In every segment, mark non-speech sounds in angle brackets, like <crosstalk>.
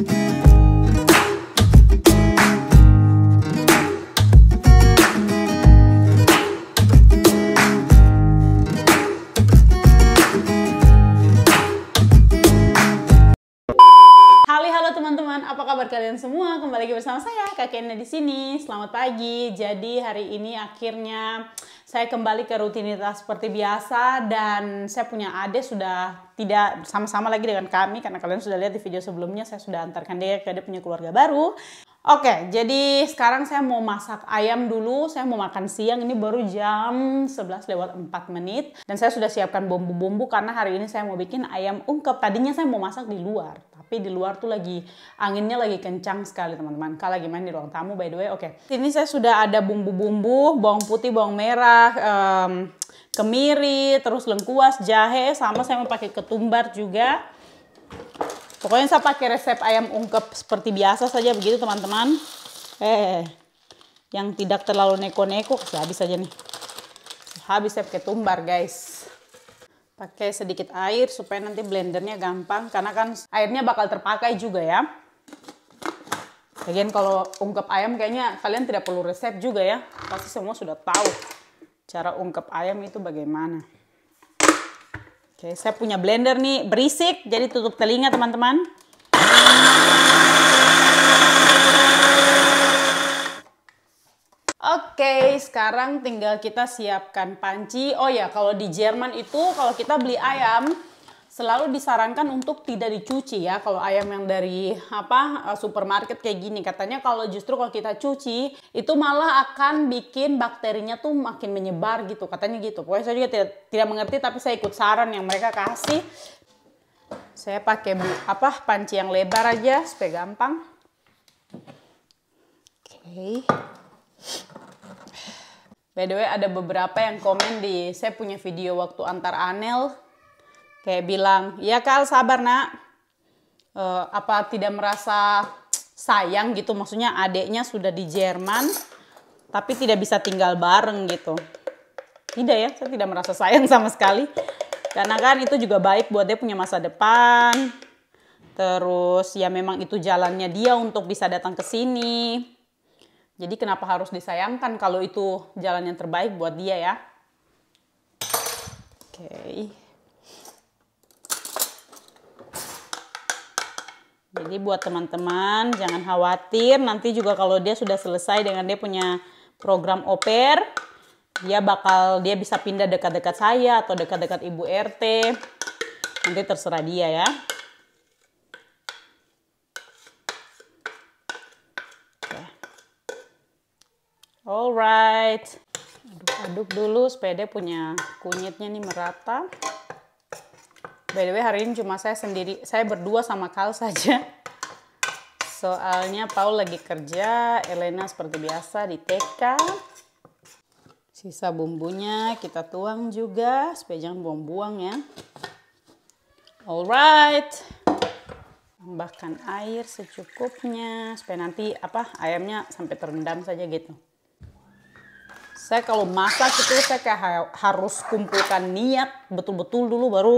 Thank you. akhirnya di sini. Selamat pagi. Jadi hari ini akhirnya saya kembali ke rutinitas seperti biasa dan saya punya Ade sudah tidak sama-sama lagi dengan kami karena kalian sudah lihat di video sebelumnya saya sudah antarkan dia ke dia punya keluarga baru. Oke, jadi sekarang saya mau masak ayam dulu. Saya mau makan siang, ini baru jam 11 lewat 4 menit. Dan saya sudah siapkan bumbu-bumbu karena hari ini saya mau bikin ayam ungkep. Tadinya saya mau masak di luar tapi di luar tuh lagi anginnya lagi kencang sekali teman-teman. Kalau lagi main di ruang tamu by the way, oke. Okay. Ini saya sudah ada bumbu-bumbu, bawang putih, bawang merah, um, kemiri, terus lengkuas, jahe, sama saya mau pakai ketumbar juga. Pokoknya saya pakai resep ayam ungkep seperti biasa saja begitu teman-teman. Eh, yang tidak terlalu neko-neko, habis aja nih. Habis saya pakai tumbar guys pakai sedikit air supaya nanti blendernya gampang karena kan airnya bakal terpakai juga ya Lagian kalau ungkep ayam kayaknya kalian tidak perlu resep juga ya. Pasti semua sudah tahu cara ungkep ayam itu bagaimana. Oke, saya punya blender nih berisik, jadi tutup telinga teman-teman. Oke, sekarang tinggal kita siapkan panci. Oh ya, kalau di Jerman itu kalau kita beli ayam selalu disarankan untuk tidak dicuci ya kalau ayam yang dari apa eh, supermarket kayak gini katanya kalau justru kalau kita cuci itu malah akan bikin bakterinya tuh makin menyebar gitu katanya gitu pokoknya saya juga tidak, tidak mengerti tapi saya ikut saran yang mereka kasih saya pakai bu, apa panci yang lebar aja supaya gampang oke okay. By the way ada beberapa yang komen di saya punya video waktu antar Anel kayak bilang, "Ya Kal, sabar Nak." E, apa tidak merasa sayang gitu maksudnya adeknya sudah di Jerman tapi tidak bisa tinggal bareng gitu. Tidak ya, saya tidak merasa sayang <laughs> sama sekali. Karena kan itu juga baik buat dia punya masa depan. Terus ya memang itu jalannya dia untuk bisa datang ke sini jadi kenapa harus disayangkan kalau itu jalan yang terbaik buat dia ya? Oke. Okay. Jadi buat teman-teman jangan khawatir nanti juga kalau dia sudah selesai dengan dia punya program oper dia bakal dia bisa pindah dekat-dekat saya atau dekat-dekat ibu RT. Nanti terserah dia ya. Alright. Aduk-aduk dulu Sepeda punya kunyitnya nih merata. By the way hari ini cuma saya sendiri, saya berdua sama Kal saja. Soalnya Paul lagi kerja, Elena seperti biasa di TK. Sisa bumbunya kita tuang juga supaya jangan buang-buang ya. Alright. Tambahkan air secukupnya supaya nanti apa ayamnya sampai terendam saja gitu saya kalau masak itu saya kayak harus kumpulkan niat betul-betul dulu baru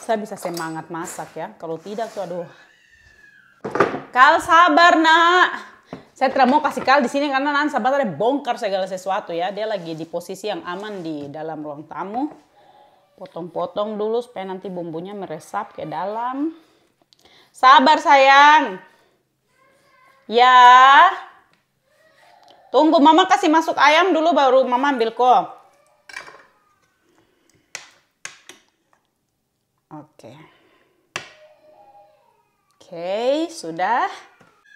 saya bisa semangat masak ya. Kalau tidak tuh aduh. Kal sabar nak. Saya tidak mau kasih Kal di sini karena nanti sabar ada bongkar segala sesuatu ya. Dia lagi di posisi yang aman di dalam ruang tamu. Potong-potong dulu supaya nanti bumbunya meresap ke dalam. Sabar sayang. Ya. Tunggu mama kasih masuk ayam dulu baru mama ambil kok. Oke. Oke, sudah.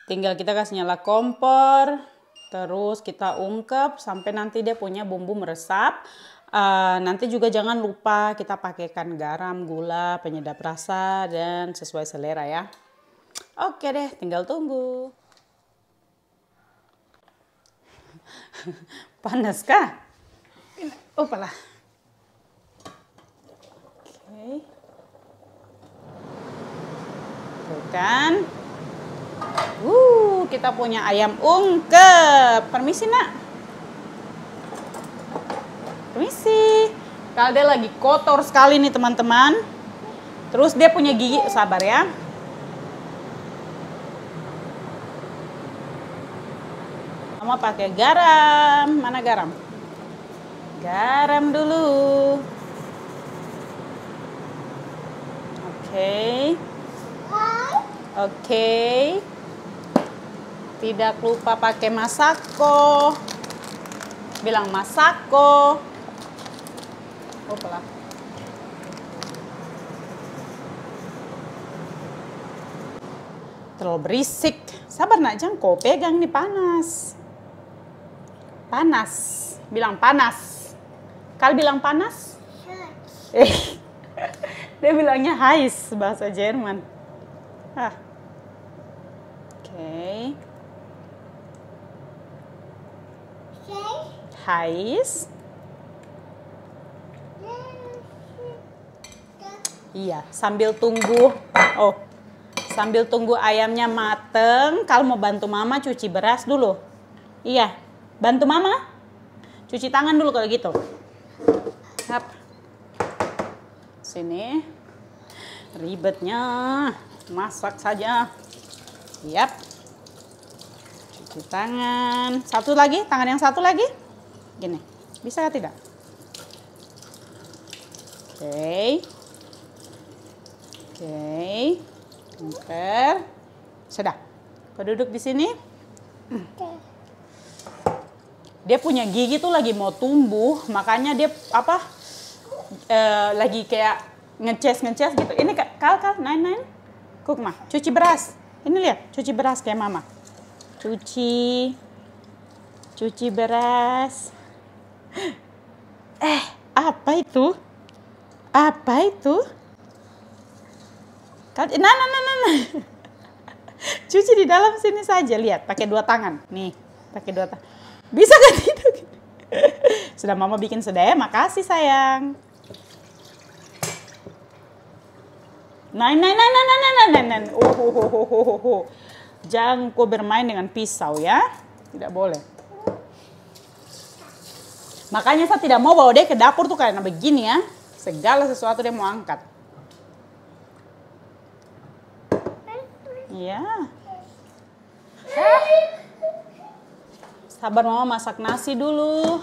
Tinggal kita kasih nyala kompor. Terus kita ungkep sampai nanti dia punya bumbu meresap. Uh, nanti juga jangan lupa kita pakaikan garam, gula, penyedap rasa, dan sesuai selera ya. Oke deh, tinggal tunggu. <laughs> panas kah? Opala. Oke. Okay. Tuh kan. Uh, kita punya ayam ungkep. Permisi, Nak. Permisi. Kalau dia lagi kotor sekali nih, teman-teman. Terus dia punya gigi, sabar ya. Mama pakai garam. Mana garam? Garam dulu. Oke. Okay. Oke. Okay. Tidak lupa pakai masako. Bilang masako. Oh, terlalu berisik. Sabar nak jangkau, pegang nih panas. Panas. Bilang panas. Kal bilang panas? Eh. <laughs> Dia bilangnya heiß bahasa Jerman. Ah. Oke. Okay. Heiß. Iya, sambil tunggu. Oh, sambil tunggu ayamnya mateng, kalau mau bantu mama cuci beras dulu. Iya, Bantu mama? Cuci tangan dulu kalau gitu. Hap. Sini. Ribetnya. Masak saja. Yap. Cuci tangan. Satu lagi, tangan yang satu lagi. Gini. Bisa tidak? Oke. Oke. Oke. Sudah. Kau duduk di sini. Oke dia punya gigi tuh lagi mau tumbuh makanya dia apa uh, lagi kayak ngeces ngeces gitu ini kal kal nine nine kuk mah cuci beras ini lihat cuci beras kayak mama cuci cuci beras eh apa itu apa itu kal nah nah nah nah, nah. <laughs> cuci di dalam sini saja lihat pakai dua tangan nih pakai dua tangan bisa gak kan tidur? <laughs> sudah mama bikin sedaya, makasih sayang Nain, nain, nain, nain, nain, nain, nain, naik, oh, oh, oh, oh, oh, oh, oh. Jangan kau bermain dengan pisau ya. Tidak boleh. Makanya saya tidak mau bawa dia ke dapur tuh karena begini ya. Segala sesuatu dia mau angkat. Iya. Yeah. Sabar mama masak nasi dulu.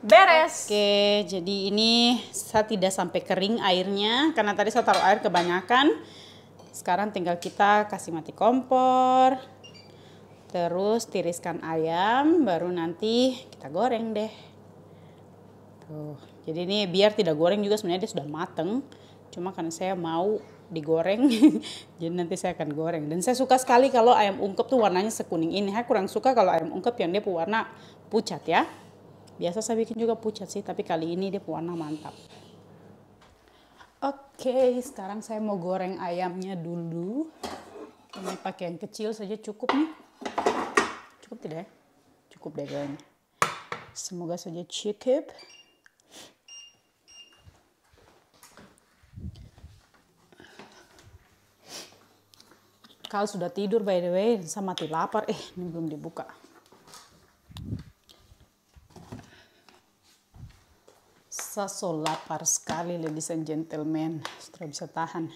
Beres. Oke, jadi ini saya tidak sampai kering airnya karena tadi saya taruh air kebanyakan. Sekarang tinggal kita kasih mati kompor. Terus tiriskan ayam, baru nanti kita goreng deh. Tuh. Jadi ini biar tidak goreng juga sebenarnya dia sudah mateng cuma karena saya mau digoreng <laughs> jadi nanti saya akan goreng dan saya suka sekali kalau ayam ungkep tuh warnanya sekuning ini saya kurang suka kalau ayam ungkep yang dia pewarna pucat ya biasa saya bikin juga pucat sih tapi kali ini dia pewarna mantap oke sekarang saya mau goreng ayamnya dulu ini pakai yang kecil saja cukup nih cukup tidak ya cukup deh guys semoga saja cukup Kal sudah tidur by the way, sama mati lapar. Eh, ini belum dibuka. Saya so lapar sekali ladies and gentlemen. Sudah bisa tahan.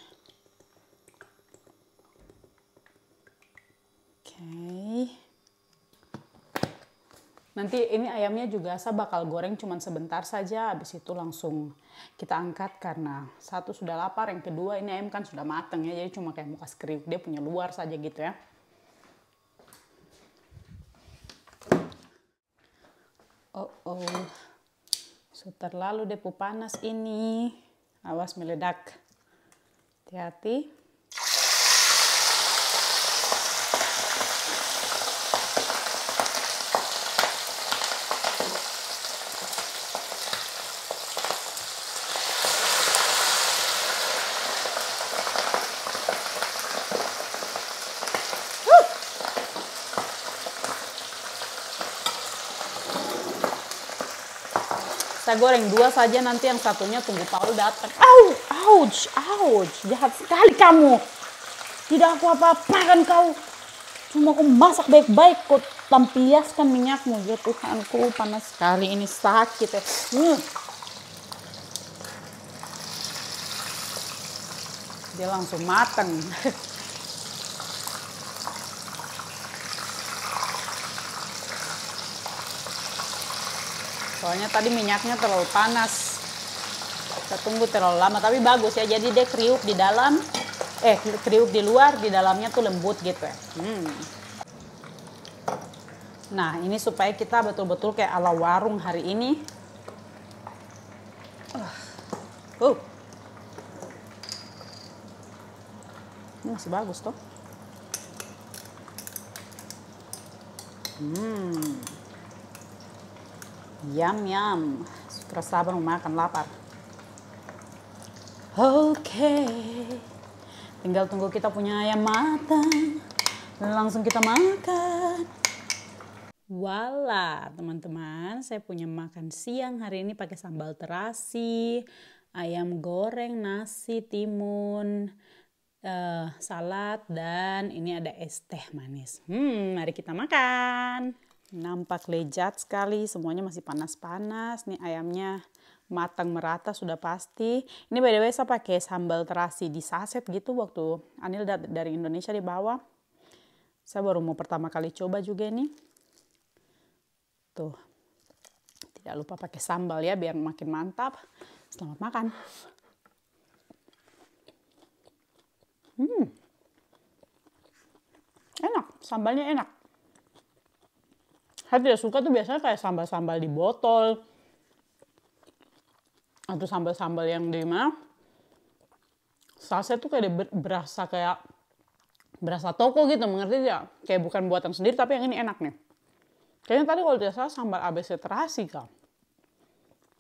Oke. Okay. Nanti ini ayamnya juga saya bakal goreng cuman sebentar saja, habis itu langsung kita angkat karena satu sudah lapar, yang kedua ini ayam kan sudah mateng ya, jadi cuma kayak muka skrip dia punya luar saja gitu ya. Oh oh, so, terlalu depu panas ini, awas meledak. Hati-hati. kita goreng dua saja nanti yang satunya tunggu Paul datang. Au, ouch, ouch, jahat sekali kamu. Tidak aku apa apa kan kau. Cuma aku masak baik-baik, kau lampiaskan minyakmu. Ya Tuhanku, panas sekali ini sakit ya. Hmm. Dia langsung matang. <laughs> soalnya tadi minyaknya terlalu panas kita tunggu terlalu lama tapi bagus ya jadi dia kriuk di dalam eh kriuk di luar di dalamnya tuh lembut gitu ya hmm. nah ini supaya kita betul-betul kayak ala warung hari ini uh. ini masih bagus tuh hmm Yum yum. Terus sabar makan lapar. Oke. Okay. Tinggal tunggu kita punya ayam matang. Langsung kita makan. Wala, teman-teman, saya punya makan siang hari ini pakai sambal terasi, ayam goreng, nasi timun, uh, salad dan ini ada es teh manis. Hmm, mari kita makan. Nampak lejat sekali, semuanya masih panas-panas. Nih ayamnya matang merata sudah pasti. Ini by the way saya pakai sambal terasi di saset gitu waktu Anil dari Indonesia dibawa. Saya baru mau pertama kali coba juga ini. Tuh. Tidak lupa pakai sambal ya biar makin mantap. Selamat makan. Hmm. Enak, sambalnya enak saya tidak suka tuh biasanya kayak sambal-sambal di botol atau sambal-sambal yang di mana sausnya tuh kayak berasa kayak berasa toko gitu mengerti ya kayak bukan buatan sendiri tapi yang ini enak nih kayaknya tadi kalau tidak salah sambal ABC terasi kan.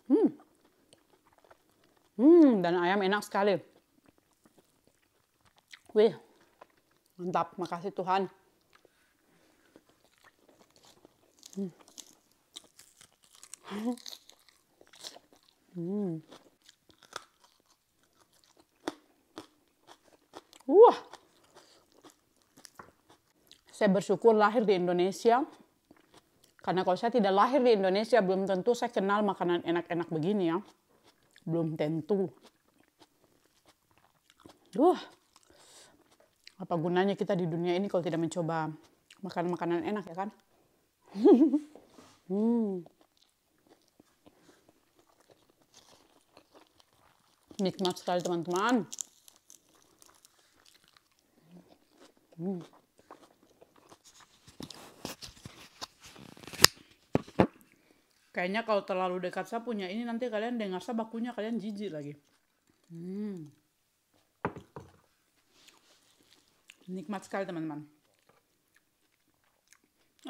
hmm hmm dan ayam enak sekali wih mantap makasih Tuhan Hmm. Wah. Saya bersyukur lahir di Indonesia. Karena kalau saya tidak lahir di Indonesia, belum tentu saya kenal makanan enak-enak begini ya. Belum tentu. Duh. Apa gunanya kita di dunia ini kalau tidak mencoba makan makanan enak ya kan? hmm. Nikmat sekali teman-teman. Hmm. Kayaknya kalau terlalu dekat sapunya ini nanti kalian dengar saya bakunya kalian jijik lagi. Hmm. Nikmat sekali teman-teman.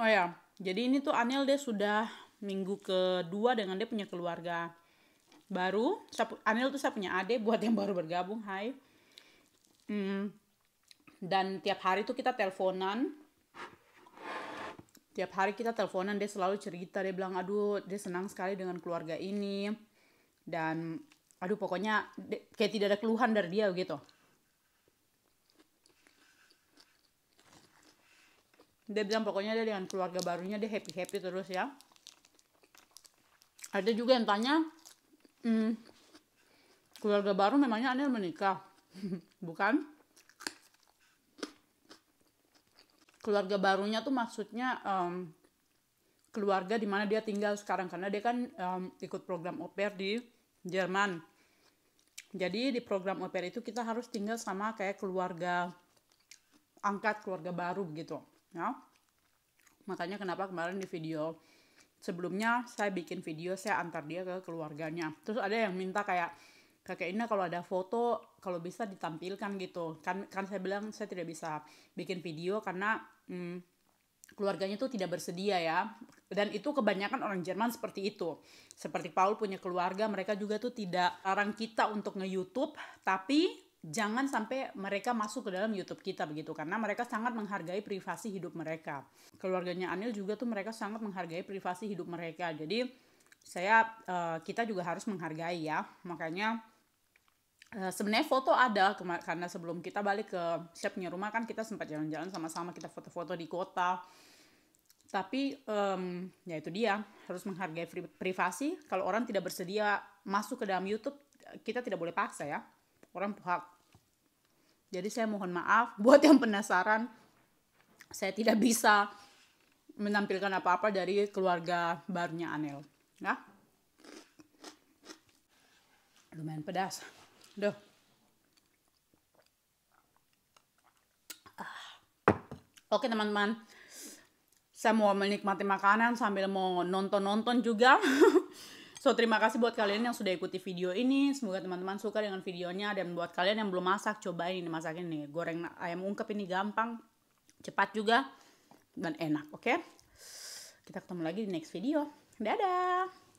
Oh ya, jadi ini tuh Anel dia sudah minggu kedua dengan dia punya keluarga baru Anel tuh saya punya adik buat yang baru bergabung Hai hmm. dan tiap hari tuh kita teleponan tiap hari kita teleponan dia selalu cerita dia bilang aduh dia senang sekali dengan keluarga ini dan aduh pokoknya kayak tidak ada keluhan dari dia gitu dia bilang pokoknya dia dengan keluarga barunya dia happy happy terus ya ada juga yang tanya hmm, keluarga baru memangnya anda menikah <laughs> bukan keluarga barunya tuh maksudnya um, keluarga di mana dia tinggal sekarang karena dia kan um, ikut program oper di Jerman jadi di program oper itu kita harus tinggal sama kayak keluarga angkat keluarga baru gitu ya makanya kenapa kemarin di video sebelumnya saya bikin video saya antar dia ke keluarganya terus ada yang minta kayak kakek ini kalau ada foto kalau bisa ditampilkan gitu kan kan saya bilang saya tidak bisa bikin video karena hmm, keluarganya tuh tidak bersedia ya dan itu kebanyakan orang Jerman seperti itu seperti Paul punya keluarga mereka juga tuh tidak larang kita untuk nge YouTube tapi jangan sampai mereka masuk ke dalam YouTube kita begitu karena mereka sangat menghargai privasi hidup mereka. Keluarganya Anil juga tuh mereka sangat menghargai privasi hidup mereka. Jadi saya eh, kita juga harus menghargai ya. Makanya eh, sebenarnya foto ada karena sebelum kita balik ke siapnya rumah kan kita sempat jalan-jalan sama-sama kita foto-foto di kota. Tapi um, ya itu dia harus menghargai privasi. Kalau orang tidak bersedia masuk ke dalam YouTube kita tidak boleh paksa ya orang berhak jadi saya mohon maaf buat yang penasaran saya tidak bisa menampilkan apa-apa dari keluarga barunya Anel Nah, lumayan pedas Duh. Ah. Oke teman-teman, saya mau menikmati makanan sambil mau nonton-nonton juga. <laughs> So terima kasih buat kalian yang sudah ikuti video ini. Semoga teman-teman suka dengan videonya dan buat kalian yang belum masak cobain ini masakin nih goreng ayam ungkep ini gampang, cepat juga dan enak, oke? Okay? Kita ketemu lagi di next video. Dadah.